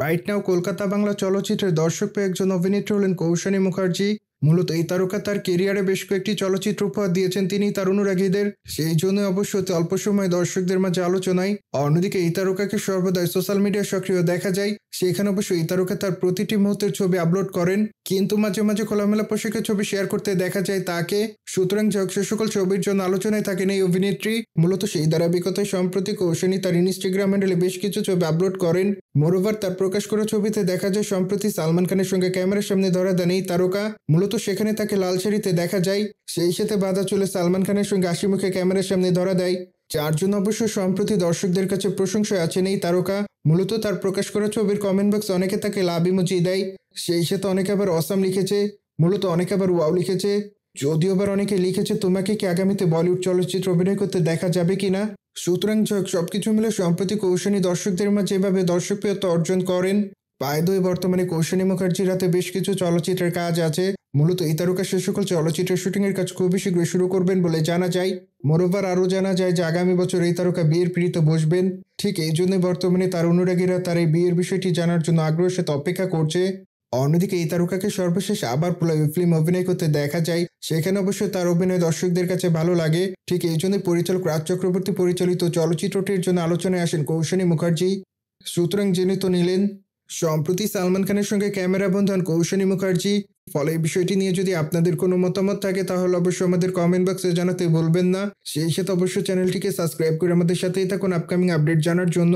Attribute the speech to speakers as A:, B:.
A: right now Kolkata Bangla চলচ্চিত্রের দর্শক পেয়ে একজন অভিনেত্রী হলেন কৌশানী মুখার্জি মূলত এই তারকা তার কেরিয়ারে বেশ কয়েকটি চলচ্চিত্র উপহার দিয়েছেন তিনি তার অনুরাগীদের সেই জন্য অবশ্য অল্প সময় দর্শকদের মাঝে আলোচনায় অন্যদিকে এই তারকাকে সর্বদাই সোশ্যাল মিডিয়ায় সক্রিয় দেখা যায় সেখানে অবশ্য এই তারকা তার প্রতিটি মুহূর্তের ছবি আপলোড করেন কিন্তু মাঝে মাঝে খোলামেলা পোশাকের ছবি শেয়ার করতে দেখা যায় তাকে সুতরাং সে সকল ছবির জন্য আলোচনায় থাকেন এই অভিনেত্রী মূলত সেই ধারাবাহিকতায় সম্প্রতি কৌশনী তার ইনস্টাগ্রাম হ্যান্ডেলে বেশ কিছু ছবি আপলোড করেন মোরোভার তার প্রকাশ করা ছবিতে দেখা যায় সম্প্রতি সালমান খানের সঙ্গে ক্যামেরার সামনে ধরা দেন এই তারকা মূলত মূলত সেখানে তাকে লাল শাড়িতে দেখা যায় সেই সাথে বাধা চলে সালমান খানের সঙ্গে আশি মুখে ক্যামেরার সামনে ধরা দেয় যার জন্য অবশ্য সম্প্রতি দর্শকদের কাছে প্রশংসায় আছেন এই তারকা মূলত তার প্রকাশ করা ছবির কমেন্ট বক্স অনেকে তাকে লাভ ইমোজি দেয় সেই সাথে অনেকে আবার অসাম লিখেছে মূলত অনেকে আবার ওয়াও লিখেছে যদিও আবার অনেকে লিখেছে তোমাকে কি আগামীতে বলিউড চলচ্চিত্র অভিনয় করতে দেখা যাবে কি না সুতরাং সব কিছু মিলে সম্প্রতি কৌশানী দর্শকদের মাঝে এভাবে দর্শকপ্রিয়তা অর্জন করেন পায়দই বর্তমানে কৌশানী মুখার্জির হাতে বেশ কিছু চলচ্চিত্রের কাজ আছে মূলত এই তারকা সে সকল চলচ্চিত্রের শুটিংয়ের কাজ খুবই শীঘ্রই শুরু করবেন বলে জানা যায় মোরোবার আরও জানা যায় যে আগামী বছর এই তারকা বিয়ের পীড়িত বসবেন ঠিক এই জন্য বর্তমানে তার অনুরাগীরা তার এই বিয়ের বিষয়টি জানার জন্য আগ্রহের সাথে অপেক্ষা করছে অন্যদিকে এই তারকাকে সর্বশেষ আবার ফিল্ম অভিনয় করতে দেখা যায় সেখানে অবশ্য তার অভিনয় দর্শকদের কাছে ভালো লাগে ঠিক এই জন্য পরিচালক রাজ চক্রবর্তী পরিচালিত চলচ্চিত্রটির জন্য আলোচনায় আসেন কৌশনী মুখার্জি সুতরাং জেনে তো নিলেন সম্প্রতি সালমান খানের সঙ্গে ক্যামেরা বন্ধন কৌশনী মুখার্জি ফলে এই বিষয়টি নিয়ে যদি আপনাদের কোনো মতামত থাকে তাহলে অবশ্যই আমাদের কমেন্ট বক্সে জানাতে ভুলবেন না সেই সাথে অবশ্যই চ্যানেলটিকে সাবস্ক্রাইব করে আমাদের সাথেই থাকুন আপকামিং আপডেট জানার জন্য